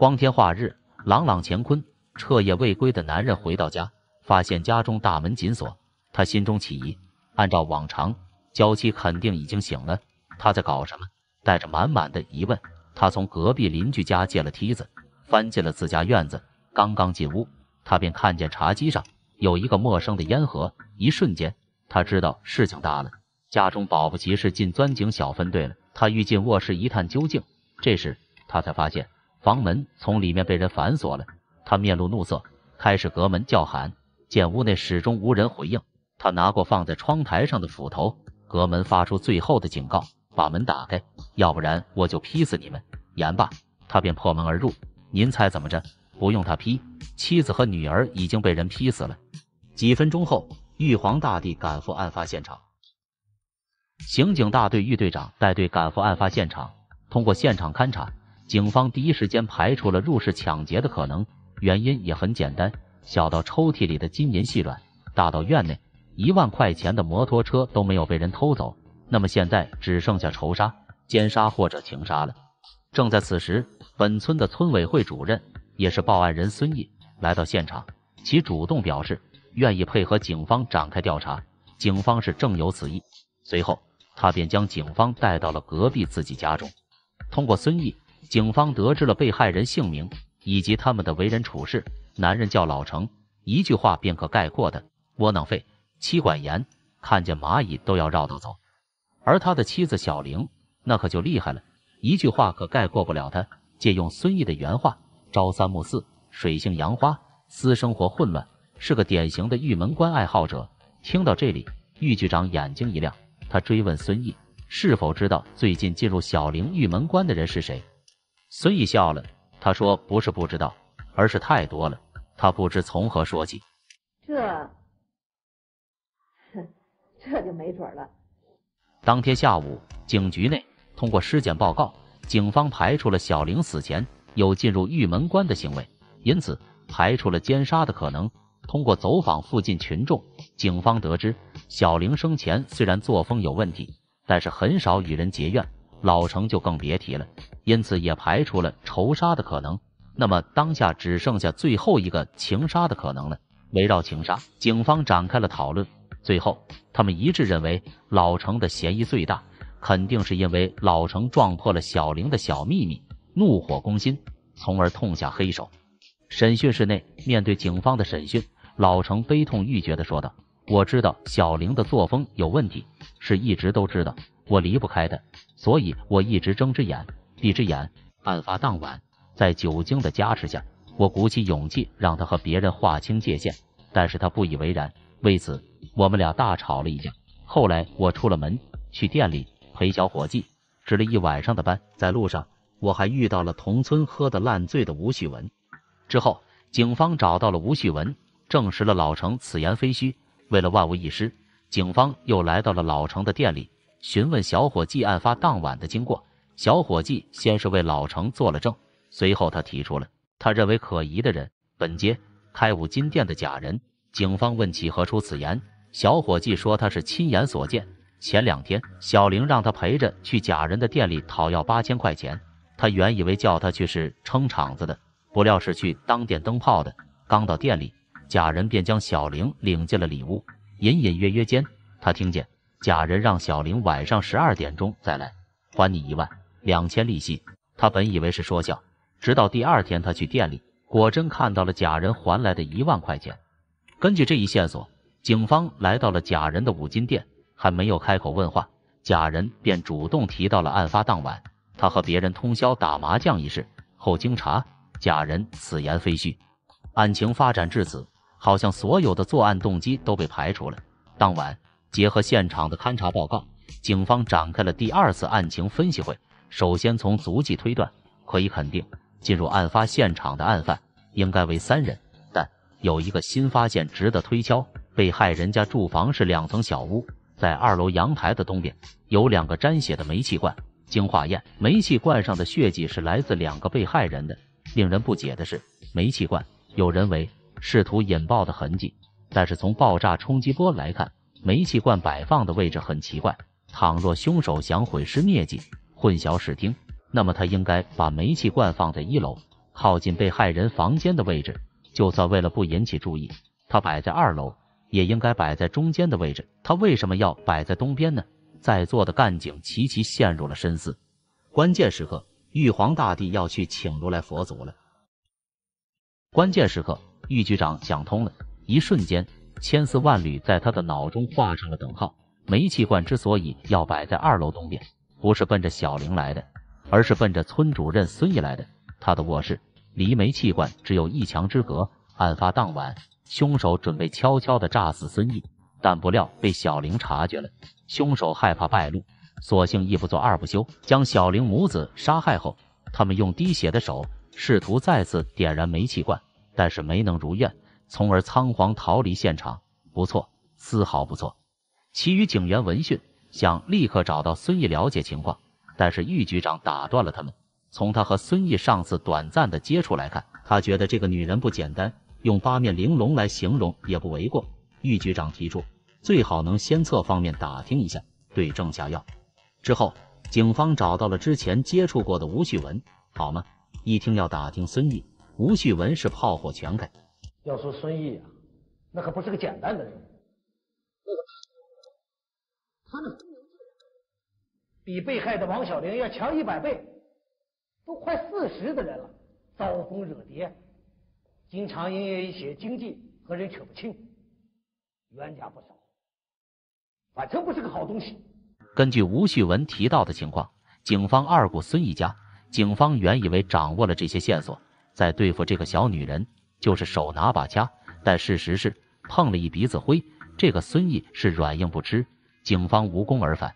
光天化日，朗朗乾坤，彻夜未归的男人回到家，发现家中大门紧锁，他心中起疑。按照往常，娇妻肯定已经醒了，他在搞什么？带着满满的疑问，他从隔壁邻居家借了梯子，翻进了自家院子。刚刚进屋，他便看见茶几上有一个陌生的烟盒，一瞬间，他知道事情大了，家中保不齐是进钻井小分队了。他欲进卧室一探究竟，这时他才发现。房门从里面被人反锁了，他面露怒色，开始隔门叫喊。见屋内始终无人回应，他拿过放在窗台上的斧头，隔门发出最后的警告：“把门打开，要不然我就劈死你们！”言罢，他便破门而入。您猜怎么着？不用他劈，妻子和女儿已经被人劈死了。几分钟后，玉皇大帝赶赴案发现场，刑警大队玉队长带队赶赴案发现场，通过现场勘查。警方第一时间排除了入室抢劫的可能，原因也很简单，小到抽屉里的金银细软，大到院内一万块钱的摩托车都没有被人偷走。那么现在只剩下仇杀、奸杀或者情杀了。正在此时，本村的村委会主任，也是报案人孙毅来到现场，其主动表示愿意配合警方展开调查，警方是正有此意。随后，他便将警方带到了隔壁自己家中，通过孙毅。警方得知了被害人姓名以及他们的为人处事。男人叫老成，一句话便可概括的窝囊废、妻管严，看见蚂蚁都要绕道走。而他的妻子小玲，那可就厉害了，一句话可概括不了他。借用孙毅的原话：“朝三暮四，水性杨花，私生活混乱，是个典型的玉门关爱好者。”听到这里，玉局长眼睛一亮，他追问孙毅：“是否知道最近进入小玲玉门关的人是谁？”孙毅笑了，他说：“不是不知道，而是太多了，他不知从何说起。”这，哼，这就没准了。当天下午，警局内通过尸检报告，警方排除了小玲死前有进入玉门关的行为，因此排除了奸杀的可能。通过走访附近群众，警方得知，小玲生前虽然作风有问题，但是很少与人结怨。老成就更别提了，因此也排除了仇杀的可能。那么当下只剩下最后一个情杀的可能了。围绕情杀，警方展开了讨论，最后他们一致认为老成的嫌疑最大，肯定是因为老成撞破了小玲的小秘密，怒火攻心，从而痛下黑手。审讯室内，面对警方的审讯，老成悲痛欲绝地说道：“我知道小玲的作风有问题，是一直都知道。”我离不开他，所以我一直睁只眼闭只眼。案发当晚，在酒精的加持下，我鼓起勇气让他和别人划清界限，但是他不以为然。为此，我们俩大吵了一架。后来，我出了门，去店里陪小伙计，值了一晚上的班。在路上，我还遇到了同村喝得烂醉的吴旭文。之后，警方找到了吴旭文，证实了老成此言非虚。为了万无一失，警方又来到了老程的店里。询问小伙计案发当晚的经过，小伙计先是为老程作了证，随后他提出了他认为可疑的人，本街开五金店的假人。警方问起何出此言，小伙计说他是亲眼所见。前两天小玲让他陪着去假人的店里讨要八千块钱，他原以为叫他去是撑场子的，不料是去当电灯泡的。刚到店里，假人便将小玲领进了里屋，隐隐约约间，他听见。假人让小玲晚上十二点钟再来还你一万两千利息。他本以为是说笑，直到第二天他去店里，果真看到了假人还来的一万块钱。根据这一线索，警方来到了假人的五金店，还没有开口问话，假人便主动提到了案发当晚他和别人通宵打麻将一事。后经查，假人此言非虚。案情发展至此，好像所有的作案动机都被排除了。当晚。结合现场的勘查报告，警方展开了第二次案情分析会。首先从足迹推断，可以肯定进入案发现场的案犯应该为三人。但有一个新发现值得推敲：被害人家住房是两层小屋，在二楼阳台的东边有两个沾血的煤气罐。经化验，煤气罐上的血迹是来自两个被害人的。令人不解的是，煤气罐有人为试图引爆的痕迹，但是从爆炸冲击波来看。煤气罐摆放的位置很奇怪。倘若凶手想毁尸灭迹、混淆视听，那么他应该把煤气罐放在一楼，靠近被害人房间的位置。就算为了不引起注意，他摆在二楼，也应该摆在中间的位置。他为什么要摆在东边呢？在座的干警齐齐陷入了深思。关键时刻，玉皇大帝要去请如来佛祖了。关键时刻，玉局长想通了，一瞬间。千丝万缕在他的脑中画上了等号。煤气罐之所以要摆在二楼东边，不是奔着小玲来的，而是奔着村主任孙毅来的。他的卧室离煤气罐只有一墙之隔。案发当晚，凶手准备悄悄地炸死孙毅，但不料被小玲察觉了。凶手害怕败露，索性一不做二不休，将小玲母子杀害后，他们用滴血的手试图再次点燃煤气罐，但是没能如愿。从而仓皇逃离现场，不错，丝毫不错。其余警员闻讯，想立刻找到孙毅了解情况，但是玉局长打断了他们。从他和孙毅上次短暂的接触来看，他觉得这个女人不简单，用八面玲珑来形容也不为过。玉局长提出，最好能先侧方面打听一下，对症下药。之后，警方找到了之前接触过的吴旭文，好吗？一听要打听孙毅，吴旭文是炮火全开。要说孙毅啊，那可不是个简单的人他那能力比被害的王小玲要强一百倍，都快四十的人了，招蜂惹蝶，经常营业一些经济和人扯不清，冤家不少，反正不是个好东西。根据吴旭文提到的情况，警方二顾孙毅家。警方原以为掌握了这些线索，在对付这个小女人。就是手拿把掐，但事实是碰了一鼻子灰。这个孙毅是软硬不吃，警方无功而返。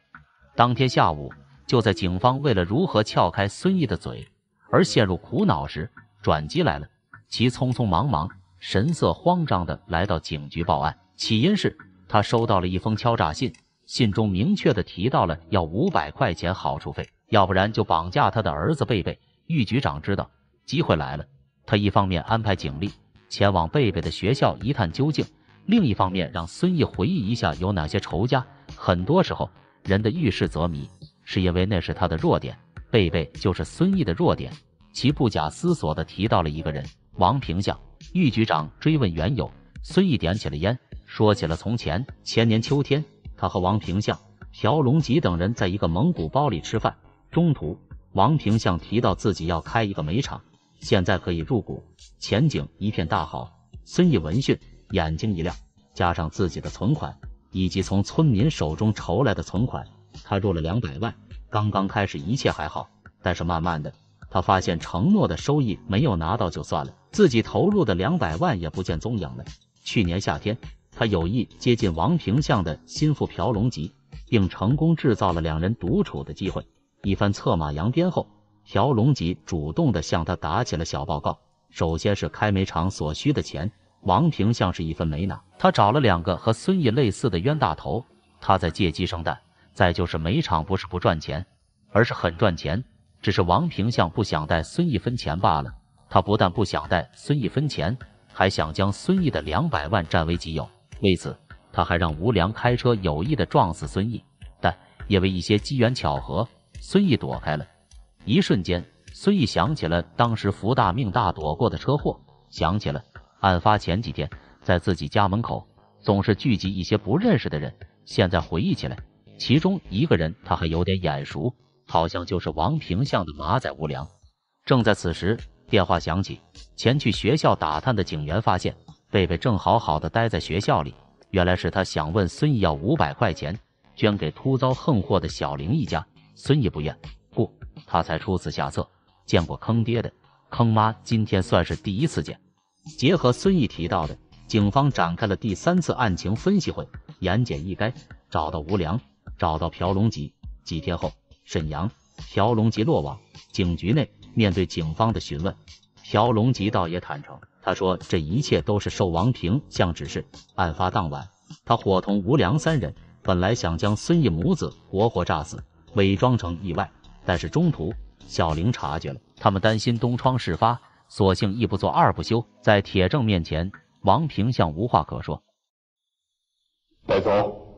当天下午，就在警方为了如何撬开孙毅的嘴而陷入苦恼时，转机来了。其匆匆忙忙、神色慌张的来到警局报案，起因是他收到了一封敲诈信，信中明确的提到了要五百块钱好处费，要不然就绑架他的儿子贝贝。玉局长知道机会来了。他一方面安排警力前往贝贝的学校一探究竟，另一方面让孙毅回忆一下有哪些仇家。很多时候，人的遇事则迷，是因为那是他的弱点。贝贝就是孙毅的弱点。其不假思索地提到了一个人——王平相。玉局长追问缘由，孙毅点起了烟，说起了从前。前年秋天，他和王平相、朴龙吉等人在一个蒙古包里吃饭，中途，王平相提到自己要开一个煤厂。现在可以入股，前景一片大好。孙毅闻讯，眼睛一亮，加上自己的存款以及从村民手中筹来的存款，他入了两百万。刚刚开始，一切还好，但是慢慢的，他发现承诺的收益没有拿到就算了，自己投入的两百万也不见踪影了。去年夏天，他有意接近王平向的心腹朴龙吉，并成功制造了两人独处的机会，一番策马扬鞭后。朴龙吉主动的向他打起了小报告，首先是开煤厂所需的钱，王平像是一分没拿，他找了两个和孙毅类似的冤大头，他在借鸡生蛋。再就是煤厂不是不赚钱，而是很赚钱，只是王平像不想带孙毅分钱罢了。他不但不想带孙毅分钱，还想将孙毅的两百万占为己有。为此，他还让吴良开车有意的撞死孙毅，但因为一些机缘巧合，孙毅躲开了。一瞬间，孙毅想起了当时福大命大躲过的车祸，想起了案发前几天在自己家门口总是聚集一些不认识的人。现在回忆起来，其中一个人他还有点眼熟，好像就是王平巷的马仔吴良。正在此时，电话响起，前去学校打探的警员发现贝贝正好好的待在学校里。原来是他想问孙毅要五百块钱，捐给突遭横祸的小玲一家。孙毅不愿。他才出此下策。见过坑爹的坑妈，今天算是第一次见。结合孙毅提到的，警方展开了第三次案情分析会，言简意赅，找到吴良，找到朴龙吉。几天后，沈阳朴龙吉落网。警局内，面对警方的询问，朴龙吉倒也坦诚，他说这一切都是受王平向指示。案发当晚，他伙同吴良三人，本来想将孙毅母子活活炸死，伪装成意外。但是中途，小玲察觉了，他们担心东窗事发，索性一不做二不休，在铁证面前，王平相无话可说，白总，